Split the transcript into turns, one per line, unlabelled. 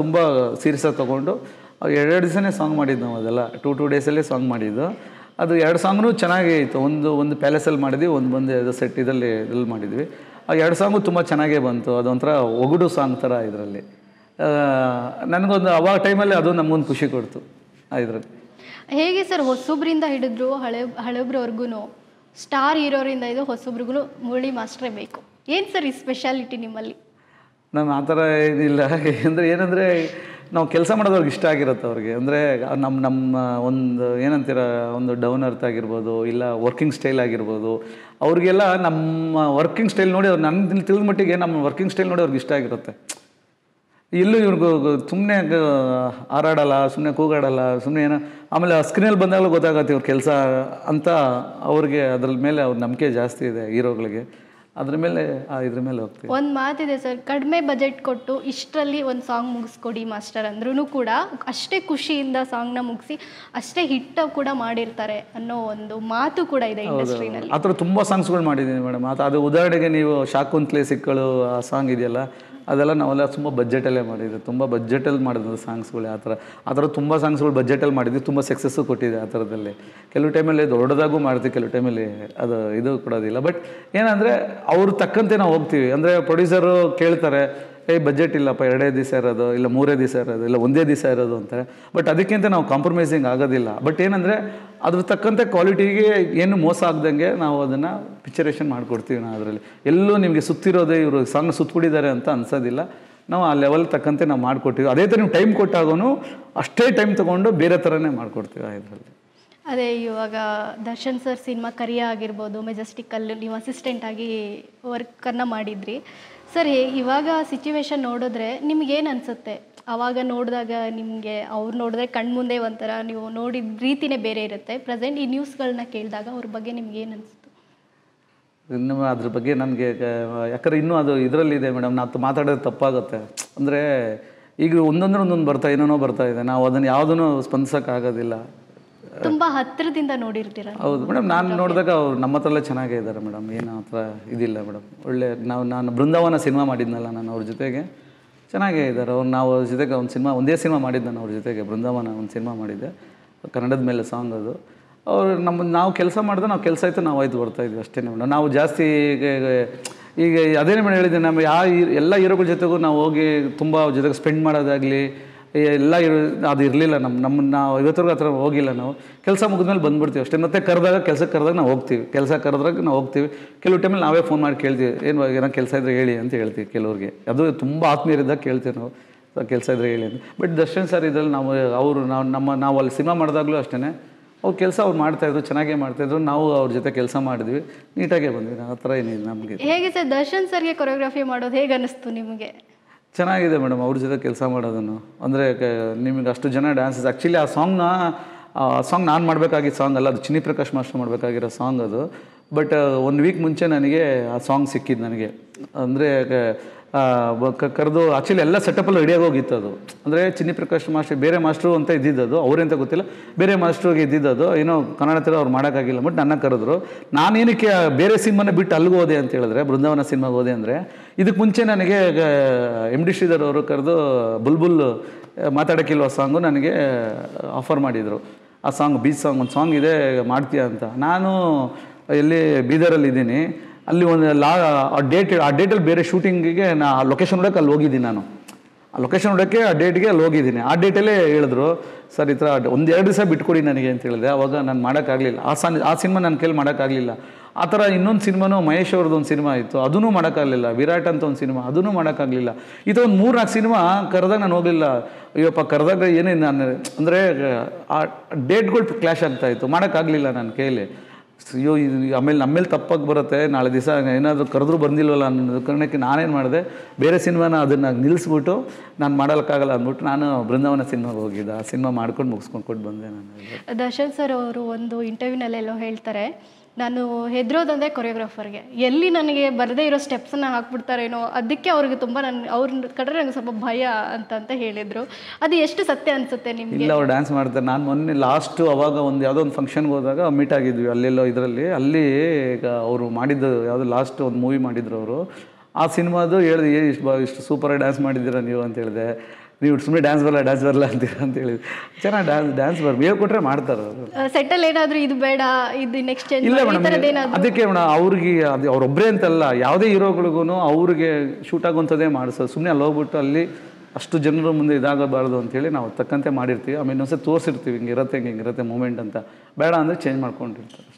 ತುಂಬ ಸೀರಿಯಸ್ಸಾಗಿ ತೊಗೊಂಡು ಎರಡೆರಡು ದಿವಸನೇ ಸಾಂಗ್ ಮಾಡಿದ್ದು ನಾವು ಅದೆಲ್ಲ ಟೂ ಟೂ ಡೇಸಲ್ಲೇ ಸಾಂಗ್ ಮಾಡಿದ್ದು ಅದು ಎರಡು ಸಾಂಗ್ನೂ ಚೆನ್ನಾಗೇ ಇತ್ತು ಒಂದು ಒಂದು ಪ್ಯಾಲೇಸಲ್ಲಿ ಮಾಡಿದ್ವಿ ಒಂದು ಬಂದು ಅದು ಸೆಟ್ ಇದರಲ್ಲಿ ಇದ್ರಲ್ಲಿ ಮಾಡಿದ್ವಿ ಆ ಎರಡು ಸಾಂಗು ತುಂಬ ಚೆನ್ನಾಗೇ ಬಂತು ಅದೊಂಥರ ಒಗುಡು ಸಾಂಗ್ ಥರ ಇದರಲ್ಲಿ ನನಗೊಂದು ಅವಾಗ ಟೈಮಲ್ಲಿ ಅದು ನಮಗೊಂದು ಖುಷಿ ಕೊಡ್ತು ಇದರಲ್ಲಿ
ಹೇಗೆ ಸರ್ ಹೊಸೊಬ್ಬರಿಂದ ಹಿಡಿದ್ರು ಹಳೆ ಹಳಬ್ರವ್ರಿಗೂ ಸ್ಟಾರ್ ಇರೋರಿಂದ ಇದು ಹೊಸೊಬ್ರಿಗೂ ಮುರಳಿ ಮಾಸ್ಟ್ರೇ ಬೇಕು ಏನು ಸರ್ ಈ ಸ್ಪೆಷಾಲಿಟಿ ನಿಮ್ಮಲ್ಲಿ
ನಾನು ಆ ಥರ ಏನಿಲ್ಲ ಅಂದರೆ ಏನಂದರೆ ನಾವು ಕೆಲಸ ಮಾಡೋದವ್ರಿಗೆ ಇಷ್ಟ ಆಗಿರುತ್ತೆ ಅವ್ರಿಗೆ ಅಂದರೆ ನಮ್ಮ ನಮ್ಮ ಒಂದು ಏನಂತೀರ ಒಂದು ಡೌನ್ ಅರ್ತ್ ಆಗಿರ್ಬೋದು ಇಲ್ಲ ವರ್ಕಿಂಗ್ ಸ್ಟೈಲ್ ಆಗಿರ್ಬೋದು ಅವ್ರಿಗೆಲ್ಲ ನಮ್ಮ ವರ್ಕಿಂಗ್ ಸ್ಟೈಲ್ ನೋಡಿ ಅವ್ರು ನನ್ನ ತಿಳಿದ ಮಟ್ಟಿಗೆ ನಮ್ಮ ವರ್ಕಿಂಗ್ ಸ್ಟೈಲ್ ನೋಡಿ ಅವ್ರಿಗೆ ಇಷ್ಟ ಆಗಿರುತ್ತೆ ಎಲ್ಲೂ ಇವ್ರಿಗೂ ಸುಮ್ಮನೆ ಹಾರಾಡಲ್ಲ ಸುಮ್ಮನೆ ಕೂಗಾಡಲ್ಲ ಸುಮ್ಮನೆ ಏನೋ ಆಮೇಲೆ ಸ್ಕ್ರೀನಲ್ಲಿ ಬಂದಾಗಲೂ ಗೊತ್ತಾಗುತ್ತೆ ಇವ್ರ ಕೆಲಸ ಅಂತ ಅವ್ರಿಗೆ ಅದ್ರ ಮೇಲೆ ಅವ್ರ ನಂಬಿಕೆ ಜಾಸ್ತಿ ಇದೆ ಹೀರೋಗಳಿಗೆ ಅದ್ರ ಮೇಲೆ ಇದ್ರ ಮೇಲೆ ಹೋಗ್ತೀವಿ ಒಂದು
ಮಾತಿದೆ ಸರ್ ಕಡಿಮೆ ಬಜೆಟ್ ಕೊಟ್ಟು ಇಷ್ಟರಲ್ಲಿ ಒಂದು ಸಾಂಗ್ ಮುಗಿಸ್ಕೊಡಿ ಮಾಸ್ಟರ್ ಅಂದ್ರೂ ಕೂಡ ಅಷ್ಟೇ ಖುಷಿಯಿಂದ ಸಾಂಗ್ನ ಮುಗಿಸಿ ಅಷ್ಟೇ ಹಿಟ್ಟ ಕೂಡ ಮಾಡಿರ್ತಾರೆ ಅನ್ನೋ ಒಂದು ಮಾತು ಕೂಡ ಇದೆ ಇಂಡಸ್ಟ್ರಿನಲ್ಲಿ
ಆ ಥರ ತುಂಬ ಸಾಂಗ್ಸ್ಗಳು ಮಾಡಿದ್ದೀನಿ ಮೇಡಮ್ ಅದು ಉದಾಹರಣೆಗೆ ನೀವು ಶಾಕುಂತ್ಲೆ ಸಿಕ್ಕಳು ಆ ಸಾಂಗ್ ಇದೆಯಲ್ಲ ಅದೆಲ್ಲ ನಾವೆಲ್ಲ ತುಂಬ ಬಜೆಟಲ್ಲೇ ಮಾಡಿದ್ವಿ ತುಂಬ ಬಜೆಟಲ್ಲಿ ಮಾಡಿದ ಸಾಂಗ್ಸ್ಗಳು ಆ ಥರ ಆ ಥರ ತುಂಬ ಸಾಂಗ್ಸ್ಗಳು ಬಜೆಟಲ್ಲಿ ಮಾಡಿದ್ವಿ ತುಂಬ ಸಕ್ಸಸ್ಸು ಕೊಟ್ಟಿದೆ ಆ ಥರದಲ್ಲಿ ಕೆಲವು ಟೈಮಲ್ಲಿ ದೊಡ್ಡದಾಗೂ ಮಾಡ್ತೀವಿ ಕೆಲವು ಟೈಮಲ್ಲಿ ಅದು ಇದು ಕೊಡೋದಿಲ್ಲ ಬಟ್ ಏನಂದರೆ ಅವ್ರ ತಕ್ಕಂತೆ ನಾವು ಹೋಗ್ತೀವಿ ಅಂದರೆ ಪ್ರೊಡ್ಯೂಸರು ಕೇಳ್ತಾರೆ ಏ ಬಜೆಟ್ ಇಲ್ಲಪ್ಪ ಎರಡೇ ದಿವಸ ಇರೋದು ಇಲ್ಲ ಮೂರೇ ದಿವಸ ಇರೋದು ಇಲ್ಲ ಒಂದೇ ದಿವಸ ಇರೋದು ಅಂತಾರೆ ಬಟ್ ಅದಕ್ಕಿಂತ ನಾವು ಕಾಂಪ್ರಮೈಸಿಂಗ್ ಆಗೋದಿಲ್ಲ ಬಟ್ ಏನಂದರೆ ಅದ್ರ ತಕ್ಕಂತೆ ಕ್ವಾಲಿಟಿಗೆ ಏನು ಮೋಸ ಆಗ್ದಂಗೆ ನಾವು ಅದನ್ನು ಪಿಕ್ಚರೇಷನ್ ಮಾಡಿಕೊಡ್ತೀವಿ ನಾವು ಅದರಲ್ಲಿ ಎಲ್ಲೂ ನಿಮಗೆ ಸುತ್ತಿರೋದೇ ಇವರು ಸಾಂಗ್ ಸುತ್ತಬಿಟ್ಟಿದ್ದಾರೆ ಅಂತ ಅನ್ಸೋದಿಲ್ಲ ನಾವು ಆ ಲೆವೆಲ್ ತಕ್ಕಂತೆ ನಾವು ಮಾಡಿಕೊಟ್ಟಿವಿ ಅದೇ ಥರ ನೀವು ಟೈಮ್ ಕೊಟ್ಟಾಗೂ ಅಷ್ಟೇ ಟೈಮ್ ತೊಗೊಂಡು ಬೇರೆ ಥರನೇ ಮಾಡಿಕೊಡ್ತೀವಿ ಇದರಲ್ಲಿ
ಅದೇ ಇವಾಗ ದರ್ಶನ್ ಸರ್ ಸಿನಿಮಾ ಕರಿಯ ಆಗಿರ್ಬೋದು ಅಲ್ಲಿ ನೀವು ಅಸಿಸ್ಟೆಂಟಾಗಿ ವರ್ಕನ್ನು ಮಾಡಿದ್ರಿ ಸರಿ ಇವಾಗ ಸಿಚುವೇಶನ್ ನೋಡಿದ್ರೆ ನಿಮ್ಗೇನು ಅನಿಸುತ್ತೆ ಆವಾಗ ನೋಡಿದಾಗ ನಿಮಗೆ ಅವ್ರು ನೋಡಿದ್ರೆ ಕಣ್ಮುಂದೆ ಒಂಥರ ನೀವು ನೋಡಿದ ರೀತಿನೇ ಬೇರೆ ಇರುತ್ತೆ ಪ್ರೆಸೆಂಟ್ ಈ ನ್ಯೂಸ್ಗಳನ್ನ ಕೇಳಿದಾಗ ಅವ್ರ ಬಗ್ಗೆ ನಿಮ್ಗೆ ಏನು ಅನಿಸುತ್ತೆ
ಇನ್ನು ಅದ್ರ ಬಗ್ಗೆ ನನಗೆ ಯಾಕಂದ್ರೆ ಇನ್ನೂ ಅದು ಇದರಲ್ಲಿದೆ ಮೇಡಮ್ ನಾವು ಮಾತಾಡೋದು ತಪ್ಪಾಗುತ್ತೆ ಅಂದರೆ ಈಗ ಒಂದೊಂದ್ರೆ ಒಂದೊಂದು ಬರ್ತಾ ಏನೇನೋ ಬರ್ತಾ ಇದೆ ನಾವು ಅದನ್ನು ಯಾವುದನ್ನು ಸ್ಪಂದಿಸೋಕ್ಕಾಗೋದಿಲ್ಲ ತುಂಬ
ಹತ್ತಿರದಿಂದ ನೋಡಿರ್ತೀರ ಹೌದು
ಮೇಡಮ್ ನಾನು ನೋಡಿದಾಗ ಅವ್ರು ನಮ್ಮ ಹತ್ರ ಎಲ್ಲ ಚೆನ್ನಾಗೇ ಇದ್ದಾರೆ ಮೇಡಮ್ ಏನು ಹತ್ರ ಇದಿಲ್ಲ ಮೇಡಮ್ ಒಳ್ಳೆ ನಾವು ನಾನು ಬೃಂದಾವನ ಸಿನಿಮಾ ಮಾಡಿದ್ನಲ್ಲ ನಾನು ಅವ್ರ ಜೊತೆಗೆ ಚೆನ್ನಾಗೇ ಇದ್ದಾರೆ ಅವ್ರು ನಾವು ಅವ್ರ ಜೊತೆಗೆ ಒಂದು ಸಿನಿಮಾ ಒಂದೇ ಸಿನಿಮಾ ಮಾಡಿದ್ದೆ ನಾನು ಅವ್ರ ಜೊತೆಗೆ ಬೃಂದಾವನ ಒಂದು ಸಿನಿಮಾ ಮಾಡಿದ್ದೆ ಕನ್ನಡದ ಮೇಲೆ ಸಾಂಗ್ ಅದು ಅವ್ರು ನಮ್ಮ ನಾವು ಕೆಲಸ ಮಾಡಿದ್ರೆ ನಾವು ಕೆಲಸ ಆಯಿತು ನಾವು ಆಯ್ತು ಬರ್ತಾಯಿದ್ವಿ ಅಷ್ಟೇ ಮೇಡಮ್ ನಾವು ಜಾಸ್ತಿ ಈಗ ಅದೇನೇ ಮೇಡಮ್ ಹೇಳಿದ್ದೆ ನಮ್ಮ ಯಾವ ಎಲ್ಲ ಹೀರೋಗಳ ಜೊತೆಗೂ ನಾವು ಹೋಗಿ ತುಂಬ ಅವ್ರ ಜೊತೆಗೆ ಸ್ಪೆಂಡ್ ಮಾಡೋದಾಗಲಿ ಎಲ್ಲ ಇರು ಅದು ಇರಲಿಲ್ಲ ನಮ್ಮ ನಮ್ಮ ನಾವು ಇವತ್ತರೆಗೂ ಹತ್ರ ಹೋಗಿಲ್ಲ ನಾವು ಕೆಲಸ ಮುಗಿದ್ಮೇಲೆ ಬಂದುಬಿಡ್ತೀವಿ ಅಷ್ಟೇ ಮತ್ತೆ ಕರೆದಾಗ ಕೆಲಸಕ್ಕೆ ಕರೆದಾಗ ನಾವು ಹೋಗ್ತೀವಿ ಕೆಲಸ ಕರೆದ್ರಾಗ ನಾವು ಹೋಗ್ತೀವಿ ಕೆಲವು ಟೈಮಲ್ಲಿ ನಾವೇ ಫೋನ್ ಮಾಡಿ ಕೇಳ್ತೀವಿ ಏನು ಏನೋ ಕೆಲಸ ಇದ್ರೆ ಹೇಳಿ ಅಂತ ಹೇಳ್ತೀವಿ ಕೆಲವ್ರಿಗೆ ಅದು ತುಂಬ ಆತ್ಮೀಯರಿದ್ದಾಗ ಕೇಳ್ತೀವಿ ನಾವು ಕೆಲಸ ಇದ್ರೆ ಹೇಳಿ ಅಂತ ಬಟ್ ದರ್ಶನ್ ಸರ್ ಇದ್ರಲ್ಲಿ ನಾವು ಅವರು ನಾವು ನಮ್ಮ ನಾವು ಅಲ್ಲಿ ಸಿನಿಮಾ ಮಾಡಿದಾಗಲೂ ಅಷ್ಟೇ ಅವ್ರು ಕೆಲಸ ಅವ್ರು ಮಾಡ್ತಾಯಿದ್ರು ಚೆನ್ನಾಗೇ ಮಾಡ್ತಾಯಿದ್ರು ನಾವು ಅವ್ರ ಜೊತೆ ಕೆಲಸ ಮಾಡಿದ್ವಿ ನೀಟಾಗೇ ಬಂದ್ವಿ ಆ ಥರ ಏನಿಲ್ಲ ನಮಗೆ ಹೇಗೆ
ಸರ್ ದರ್ಶನ್ ಸರ್ಗೆ ಕೊರಿಯೋಗ್ರಫಿ ಮಾಡೋದು ಹೇಗೆ ಅನ್ನಿಸ್ತು ನಿಮಗೆ
ಚೆನ್ನಾಗಿದೆ ಮೇಡಮ್ ಅವ್ರ ಜೊತೆ ಕೆಲಸ ಮಾಡೋದನ್ನು ಅಂದರೆ ನಿಮಗೆ ಅಷ್ಟು ಜನ ಡ್ಯಾನ್ಸಸ್ ಆ್ಯಕ್ಚುಲಿ ಆ ಸಾಂಗ್ನ ಸಾಂಗ್ ನಾನು ಮಾಡಬೇಕಾಗಿ ಸಾಂಗ್ ಅಲ್ಲ ಅದು ಚಿನ್ನಿ ಪ್ರಕಾಶ್ ಮಾಸ್ಟರ್ ಮಾಡಬೇಕಾಗಿರೋ ಸಾಂಗ್ ಅದು ಬಟ್ ಒಂದು ವೀಕ್ ಮುಂಚೆ ನನಗೆ ಆ ಸಾಂಗ್ ಸಿಕ್ಕಿದ್ದು ನನಗೆ ಅಂದರೆ ಕರೆದು ಆ್ಯಕ್ಚುಲಿ ಎಲ್ಲ ಸೆಟಪಲ್ಲಿ ರೆಡಿಯಾಗಿ ಹೋಗಿತ್ತು ಅದು ಅಂದರೆ ಚಿನ್ನಿ ಪ್ರಕಾಶ್ ಮಾಸ್ಟರ್ ಬೇರೆ ಮಾಸ್ಟ್ರು ಅಂತ ಇದ್ದಿದ್ದದು ಅಂತ ಗೊತ್ತಿಲ್ಲ ಬೇರೆ ಮಾಸ್ಟ್ರಿಗೆ ಇದ್ದಿದ್ದದು ಏನೋ ಕನ್ನಡ ಥರ ಅವ್ರು ಮಾಡೋಕ್ಕಾಗಿಲ್ಲ ಬಟ್ ನನ್ನ ಕರೆದ್ರು ನಾನೇನಕ್ಕೆ ಬೇರೆ ಸಿನಿಮಾನ ಬಿಟ್ಟು ಅಲ್ಲಿಗೆ ಹೋದೆ ಅಂತ ಹೇಳಿದ್ರೆ ಬೃಂದಾವನ ಸಿನಿಮಾಗೆ ಹೋದೆ ಅಂದರೆ ಇದಕ್ಕೆ ಮುಂಚೆ ನನಗೆ ಎಮ್ ಡಿ ಶ್ರೀಧರ್ ಅವರು ಕರೆದು ಬುಲ್ಬುಲ್ ಮಾತಾಡೋಕ್ಕಿಲ್ವ ಸಾಂಗು ನನಗೆ ಆಫರ್ ಮಾಡಿದರು ಆ ಸಾಂಗ್ ಬೀಚ್ ಸಾಂಗ್ ಒಂದು ಸಾಂಗ್ ಇದೆ ಮಾಡ್ತೀಯ ಅಂತ ನಾನು ಎಲ್ಲಿ ಬೀದರಲ್ಲಿ ಇದ್ದೀನಿ ಅಲ್ಲಿ ಒಂದು ಲಾ ಆ ಡೇಟ್ ಆ ಡೇಟಲ್ಲಿ ಬೇರೆ ಶೂಟಿಂಗಿಗೆ ನಾ ಲೊಕೇಶನ್ ನೋಡಕ್ಕೆ ಅಲ್ಲಿ ಹೋಗಿದ್ದೀನಿ ನಾನು ಆ ಲೊಕೇಶನ್ ನೋಡೋಕ್ಕೆ ಆ ಡೇಟ್ಗೆ ಅಲ್ಲಿ ಹೋಗಿದ್ದೀನಿ ಆ ಡೇಟಲ್ಲೇ ಹೇಳಿದ್ರು ಸರ್ ಈ ಥರ ಒಂದೆರಡು ದಿವಸ ಬಿಟ್ಕೊಡಿ ನನಗೆ ಅಂತ ಹೇಳಿದೆ ಆವಾಗ ನಾನು ಮಾಡೋಕ್ಕಾಗಲಿಲ್ಲ ಆ ಸನ್ ಆ ಸಿನಿಮಾ ನನ್ನ ಕೇಳಿ ಮಾಡೋಕ್ಕಾಗಲಿಲ್ಲ ಆ ಥರ ಇನ್ನೊಂದು ಸಿನಿಮಾನೂ ಮಹೇಶ್ ಅವ್ರದ್ದು ಒಂದು ಸಿನಿಮಾ ಇತ್ತು ಅದೂ ಮಾಡೋಕ್ಕಾಗಲಿಲ್ಲ ವಿರಾಟ್ ಅಂತ ಒಂದು ಸಿನಿಮಾ ಅದೂ ಮಾಡೋಕ್ಕಾಗಲಿಲ್ಲ ಈ ಥರ ಒಂದು ನಾಲ್ಕು ಸಿನಿಮಾ ಕರೆದಾಗ ನಾನು ಹೋಗಲಿಲ್ಲ ಅಯ್ಯೋಪ್ಪ ಕರೆದಾಗ ಏನೇ ನಾನು ಅಂದರೆ ಆ ಡೇಟ್ಗಳು ಕ್ಲ್ಯಾಶ್ ಆಗ್ತಾಯಿತ್ತು ಮಾಡೋಕ್ಕಾಗಲಿಲ್ಲ ನಾನು ಕೇಳಿ ಅಯ್ಯೋ ಇದು ಆಮೇಲೆ ನಮ್ಮೇಲೆ ತಪ್ಪಾಗಿ ಬರುತ್ತೆ ನಾಳೆ ದಿವಸ ಏನಾದರೂ ಕರೆದ್ರೂ ಬಂದಿಲ್ವಲ್ಲ ಅನ್ನೋದು ಕಾರಣಕ್ಕೆ ನಾನೇನು ಮಾಡಿದೆ ಬೇರೆ ಸಿನಿಮಾನ ಅದನ್ನು ನಿಲ್ಲಿಸ್ಬಿಟ್ಟು ನಾನು ಮಾಡೋಕ್ಕಾಗಲ್ಲ ಅಂದ್ಬಿಟ್ಟು ನಾನು ಬೃಂದಾವನ ಸಿನಿಮಾಗೆ ಹೋಗಿದ್ದೆ ಆ ಸಿನಿಮಾ ಮಾಡ್ಕೊಂಡು ಮುಗಿಸ್ಕೊಂಡು ಕೊಟ್ಟು ಬಂದೆ
ನಾನು ದರ್ಶನ್ ಸರ್ ಅವರು ಒಂದು ಇಂಟರ್ವ್ಯೂನಲ್ಲೆಲ್ಲೋ ಹೇಳ್ತಾರೆ ನಾನು ಹೆದರೋದಂದರೆ ಕೊರಿಯೋಗ್ರಾಫರ್ಗೆ ಎಲ್ಲಿ ನನಗೆ ಬರದೇ ಇರೋ ಸ್ಟೆಪ್ಸನ್ನ ಹಾಕ್ಬಿಡ್ತಾರೇನೋ ಅದಕ್ಕೆ ಅವ್ರಿಗೆ ತುಂಬ ನನ್ನ ಅವ್ರನ್ನ ಕಡೆ ನನಗೆ ಸ್ವಲ್ಪ ಭಯ ಅಂತ ಅಂತ ಹೇಳಿದರು ಅದು ಎಷ್ಟು ಸತ್ಯ ಅನಿಸುತ್ತೆ ನಿಮಗೆ ಇಲ್ಲ ಅವ್ರು
ಡ್ಯಾನ್ಸ್ ಮಾಡ್ತಾರೆ ನಾನು ಮೊನ್ನೆ ಲಾಸ್ಟು ಅವಾಗ ಒಂದು ಯಾವುದೋ ಒಂದು ಫಂಕ್ಷನ್ಗೆ ಹೋದಾಗ ಮೀಟ್ ಆಗಿದ್ವಿ ಅಲ್ಲೆಲ್ಲೋ ಇದರಲ್ಲಿ ಅಲ್ಲಿ ಈಗ ಅವರು ಮಾಡಿದ್ದು ಯಾವುದೋ ಲಾಸ್ಟ್ ಒಂದು ಮೂವಿ ಮಾಡಿದ್ರು ಅವರು ಆ ಸಿನಿಮಾದು ಹೇಳಿದೆ ಇಷ್ಟು ಬ ಇಷ್ಟು ಸೂಪರಾಗಿ ಡ್ಯಾನ್ಸ್ ಮಾಡಿದ್ದೀರಾ ನೀವು ಅಂತ ಹೇಳಿದೆ ನೀವು ಸುಮ್ಮನೆ ಡ್ಯಾನ್ಸ್ ಬರಲ್ಲ ಡ್ಯಾನ್ಸ್ ಬರಲ್ಲ ಅಂತೀರ ಅಂತ ಹೇಳಿ ಚೆನ್ನಾಗಿ ಡ್ಯಾನ್ಸ್ ಡ್ಯಾನ್ಸ್ ಬರ್ ಹೇಳ್ಕೊಟ್ರೆ ಮಾಡ್ತಾರೆ
ಸೆಟಲ್ ಏನಾದರೂ ಇದು ಬೇಡ ಇದು ನೆಕ್ಸ್ಟ್ ಇಲ್ಲ ಮೇಡಮ್ ಅದಕ್ಕೆ
ಮೇಡಮ್ ಅವ್ರಿಗೆ ಅದು ಅವ್ರೊಬ್ಬರೇ ಅಂತಲ್ಲ ಯಾವುದೇ ಹೀರೋಗಳಿಗೂ ಅವ್ರಿಗೆ ಶೂಟ್ ಆಗುವಂಥದ್ದೇ ಮಾಡಿಸೋದು ಸುಮ್ಮನೆ ಅಲ್ಲಿ ಹೋಗ್ಬಿಟ್ಟು ಅಲ್ಲಿ ಅಷ್ಟು ಜನರ ಮುಂದೆ ಇದಾಗಬಾರ್ದು ಅಂತೇಳಿ ನಾವು ತಕ್ಕಂತೆ ಮಾಡಿರ್ತೀವಿ ಆಮೇಲೆ ಇನ್ನೊಂದ್ಸರಿ ತೋರಿಸಿರ್ತೀವಿ ಹಿಂಗಿರುತ್ತೆ ಹಿಂಗೆ ಇರುತ್ತೆ ಮೂಮೆಂಟ್ ಅಂತ ಬೇಡ ಅಂದರೆ ಚೇಂಜ್ ಮಾಡ್ಕೊಂಡಿರ್ತಾರೆ